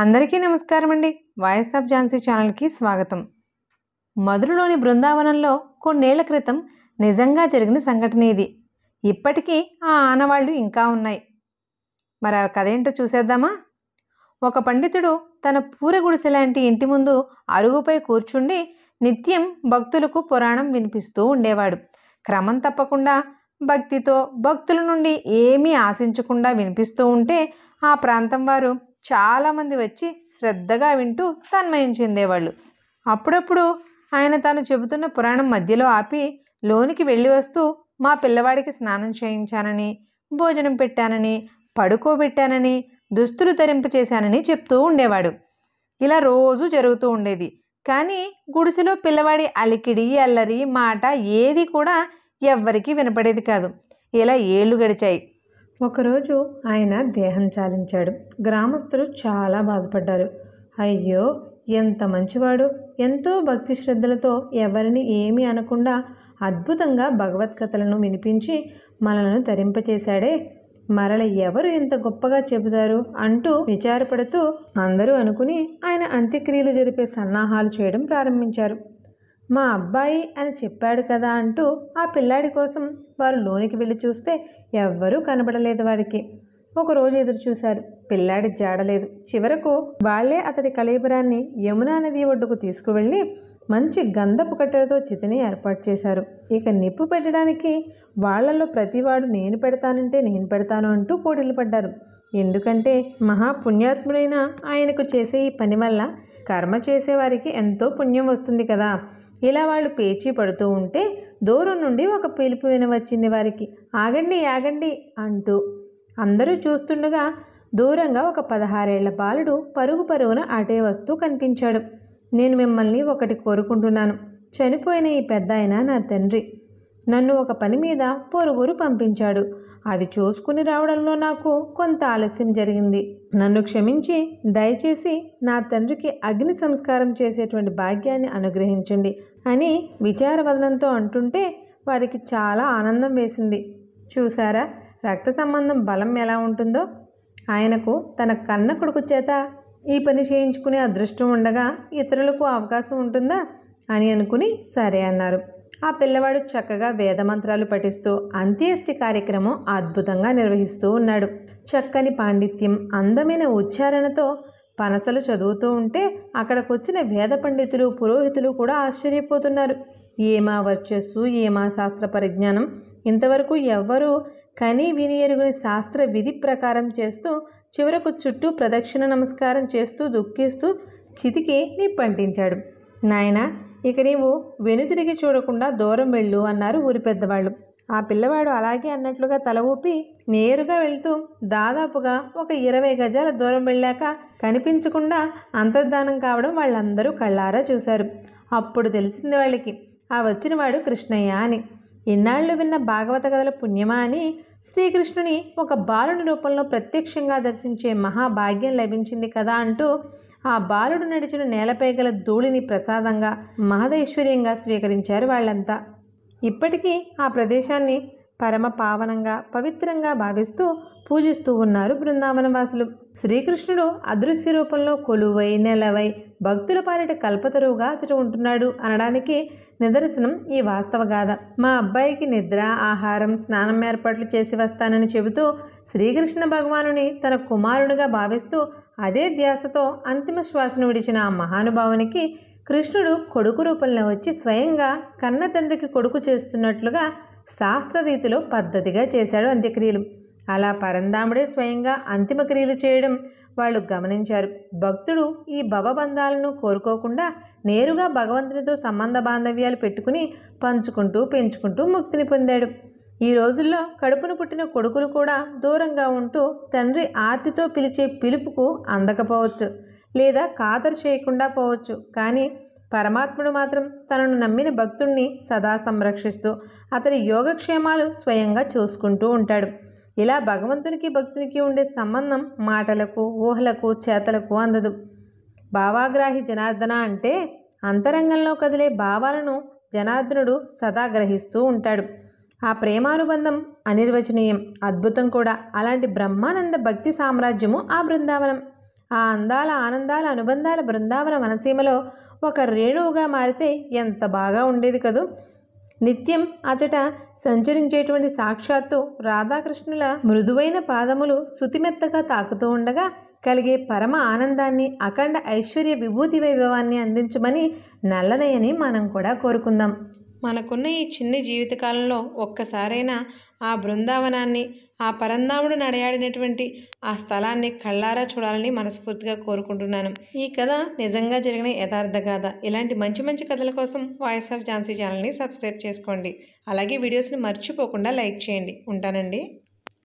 అందరికీ నమస్కారం అండి వాయిస్ ఆఫ్ ఝాన్సీ ఛానల్కి స్వాగతం మధురలోని బృందావనంలో కొన్నేళ్ల క్రితం నిజంగా జరిగిన సంఘటన ఇది ఇప్పటికీ ఆ ఆనవాళ్ళు ఇంకా ఉన్నాయి మరి ఆ కథ ఏంటో చూసేద్దామా ఒక పండితుడు తన పూర గుడిసె లాంటి ఇంటి ముందు అరుగుపై కూర్చుండి నిత్యం భక్తులకు పురాణం వినిపిస్తూ ఉండేవాడు క్రమం తప్పకుండా భక్తితో భక్తుల నుండి ఏమీ ఆశించకుండా వినిపిస్తూ ఉంటే ఆ ప్రాంతం వారు చాలామంది వచ్చి శ్రద్ధగా వింటూ తన్మయం చెందేవాళ్ళు అప్పుడప్పుడు ఆయన తాను చెబుతున్న పురాణం మధ్యలో ఆపి లోనికి వెళ్ళి వస్తూ మా పిల్లవాడికి స్నానం చేయించానని భోజనం పెట్టానని పడుకోబెట్టానని దుస్తులు ధరింప చేశానని చెప్తూ ఉండేవాడు ఇలా రోజు జరుగుతూ ఉండేది కానీ గుడిసెలో పిల్లవాడి అలికిడి అల్లరి మాట ఏది కూడా ఎవ్వరికీ వినపడేది కాదు ఇలా ఏళ్ళు గడిచాయి ఒకరోజు ఆయన దేహం చాలించాడు గ్రామస్తులు చాలా బాధపడ్డారు అయ్యో ఎంత మంచివాడు ఎంతో భక్తి శ్రద్ధలతో ఎవరిని ఏమీ అనకుండా అద్భుతంగా భగవద్కథలను వినిపించి మనలను ధరింపచేశాడే మరల ఎవరు ఇంత గొప్పగా చెబుతారు అంటూ విచారపడుతూ అందరూ అనుకుని ఆయన అంత్యక్రియలు జరిపే సన్నాహాలు చేయడం ప్రారంభించారు మా అబ్బాయి అని చెప్పాడు కదా అంటూ ఆ పిల్లాడి కోసం వారు లోనికి వెళ్ళి చూస్తే ఎవ్వరూ కనబడలేదు వాడికి ఒకరోజు ఎదురు చూశారు పిల్లాడి జాడలేదు చివరకు వాళ్లే అతడి కలేబరాన్ని యమునా నది ఒడ్డుకు తీసుకువెళ్ళి మంచి గంధపు కట్టెలతో చితిని ఏర్పాటు చేశారు ఇక నిప్పు పెట్టడానికి వాళ్లలో ప్రతివాడు నేను పెడతానంటే నేను పెడతాను అంటూ పోటీలు పడ్డారు ఎందుకంటే మహాపుణ్యాత్ముడైన ఆయనకు చేసే ఈ పని వల్ల కర్మ చేసేవారికి ఎంతో పుణ్యం వస్తుంది కదా ఇలా వాళ్ళు పేచీ పడుతూ ఉంటే దూరం నుండి ఒక పిలుపు వినవచ్చింది వారికి ఆగండి ఆగండి అంటూ అందరూ చూస్తుండగా దూరంగా ఒక పదహారేళ్ల బాలుడు పరుగు పరుగున అటే వస్తూ కనిపించాడు నేను మిమ్మల్ని ఒకటి కోరుకుంటున్నాను చనిపోయిన ఈ పెద్ద ఆయన నా తండ్రి నన్ను ఒక పని మీద పొరుగురు పంపించాడు అది చూసుకుని రావడంలో నాకు కొంత ఆలస్యం జరిగింది నన్ను క్షమించి దయచేసి నా తండ్రికి అగ్ని సంస్కారం చేసేటువంటి భాగ్యాన్ని అనుగ్రహించండి అని విచారవదనంతో అంటుంటే వారికి చాలా ఆనందం వేసింది చూసారా రక్త సంబంధం బలం ఎలా ఉంటుందో ఆయనకు తన కన్న కొడుకు చేత ఈ పని చేయించుకునే అదృష్టం ఉండగా ఇతరులకు అవకాశం ఉంటుందా అని అనుకుని సరే అన్నారు ఆ పిల్లవాడు చక్కగా వేదమంత్రాలు పఠిస్తూ అంత్యేష్టి కార్యక్రమం అద్భుతంగా నిర్వహిస్తూ ఉన్నాడు చక్కని పాండిత్యం అందమైన ఉచ్చారణతో పనసలు చదువుతూ ఉంటే అక్కడికొచ్చిన వేద పండితులు పురోహితులు కూడా ఆశ్చర్యపోతున్నారు ఏమా వర్చస్సు ఏమా శాస్త్ర పరిజ్ఞానం ఇంతవరకు ఎవ్వరూ కనీ విని ఎరుగుని శాస్త్ర విధి ప్రకారం చేస్తూ చివరకు చుట్టూ ప్రదక్షిణ నమస్కారం చేస్తూ దుఃఖిస్తూ చితికి నీ పంటించాడు నాయన ఇక నీవు వెనుతిరిగి చూడకుండా దూరం వెళ్ళు అన్నారు ఊరి పెద్దవాళ్ళు ఆ పిల్లవాడు అలాగే అన్నట్లుగా తల ఊపి నేరుగా వెళ్తూ దాదాపుగా ఒక ఇరవై గజాల దూరం వెళ్ళాక కనిపించకుండా అంతర్ధానం కావడం వాళ్ళందరూ కళ్ళారా చూశారు అప్పుడు తెలిసింది వాళ్ళకి ఆ వచ్చినవాడు కృష్ణయ్య అని ఇన్నాళ్ళు విన్న భాగవత కథల పుణ్యమా అని శ్రీకృష్ణుని ఒక బాలుడి రూపంలో ప్రత్యక్షంగా దర్శించే మహాభాగ్యం లభించింది కదా అంటూ ఆ బాలుడు నడిచిన నేలపై గల ధూళిని ప్రసాదంగా మహదైశ్వర్యంగా స్వీకరించారు వాళ్ళంతా ఇప్పటికీ ఆ ప్రదేశాన్ని పరమ పావనంగా పవిత్రంగా భావిస్తూ పూజిస్తూ ఉన్నారు బృందావనవాసులు శ్రీకృష్ణుడు అదృశ్య రూపంలో కొలువై నెలవై భక్తుల పాలిట కల్పతరువుగా అచట ఉంటున్నాడు అనడానికి నిదర్శనం ఈ వాస్తవ గాథ మా అబ్బాయికి నిద్ర ఆహారం స్నానం ఏర్పాట్లు చేసి వస్తానని చెబుతూ శ్రీకృష్ణ భగవానుని తన కుమారునిగా భావిస్తూ అదే ధ్యాసతో అంతిమ శ్వాసను విడిచిన ఆ మహానుభావునికి కృష్ణుడు కొడుకు రూపంలో వచ్చి స్వయంగా కన్న తండ్రికి కొడుకు చేస్తున్నట్లుగా శాస్త్ర రీతిలో పద్ధతిగా చేశాడు అంత్యక్రియలు అలా పరంధాముడే స్వయంగా అంతిమక్రియలు చేయడం వాళ్ళు గమనించారు భక్తుడు ఈ భవబంధాలను కోరుకోకుండా నేరుగా భగవంతునితో సంబంధ బాంధవ్యాలు పెట్టుకుని పంచుకుంటూ పెంచుకుంటూ ముక్తిని పొందాడు ఈ రోజుల్లో కడుపును పుట్టిన కొడుకులు కూడా దూరంగా ఉంటూ తండ్రి ఆర్తితో పిలిచే పిలుపుకు అందకపోవచ్చు లేదా ఖాతరు చేయకుండా పోవచ్చు కానీ పరమాత్ముడు మాత్రం తనను నమ్మిన భక్తుణ్ణి సదా సంరక్షిస్తూ అతని యోగక్షేమాలు స్వయంగా చూసుకుంటూ ఉంటాడు ఇలా భగవంతునికి భక్తునికి ఉండే సంబంధం మాటలకు ఊహలకు చేతలకు అందదు భావాగ్రాహి జనార్దన అంటే అంతరంగంలో కదిలే భావాలను జనార్దనుడు సదా గ్రహిస్తూ ఉంటాడు ఆ ప్రేమానుబంధం అనిర్వచనీయం అద్భుతం కూడా అలాంటి బ్రహ్మానంద భక్తి సామ్రాజ్యము ఆ బృందావనం ఆ అందాల ఆనందాల అనుబంధాల బృందావన మనసీమలో ఒక రేణువుగా మారితే ఎంత బాగా ఉండేది కదూ నిత్యం అచట సంచరించేటువంటి సాక్షాత్తు రాధాకృష్ణుల మృదువైన పాదములు శుతిమెత్తగా తాకుతూ ఉండగా కలిగే పరమ ఆనందాన్ని అఖండ ఐశ్వర్య విభూతి వైభవాన్ని అందించమని నల్లనయని మనం కూడా కోరుకుందాం మనకున్న ఈ చిన్న జీవితకాలంలో ఒక్కసారైనా ఆ బృందావనాన్ని ఆ పరందాముడు నడయాడినటువంటి ఆ స్థలాన్ని కళ్ళారా చూడాలని మనస్ఫూర్తిగా కోరుకుంటున్నాను ఈ కథ నిజంగా జరిగిన యథార్థ గాథ ఇలాంటి మంచి మంచి కథల కోసం వాయిస్ ఆఫ్ ఝాన్సీ ఛానల్ని సబ్స్క్రైబ్ చేసుకోండి అలాగే వీడియోస్ని మర్చిపోకుండా లైక్ చేయండి ఉంటానండి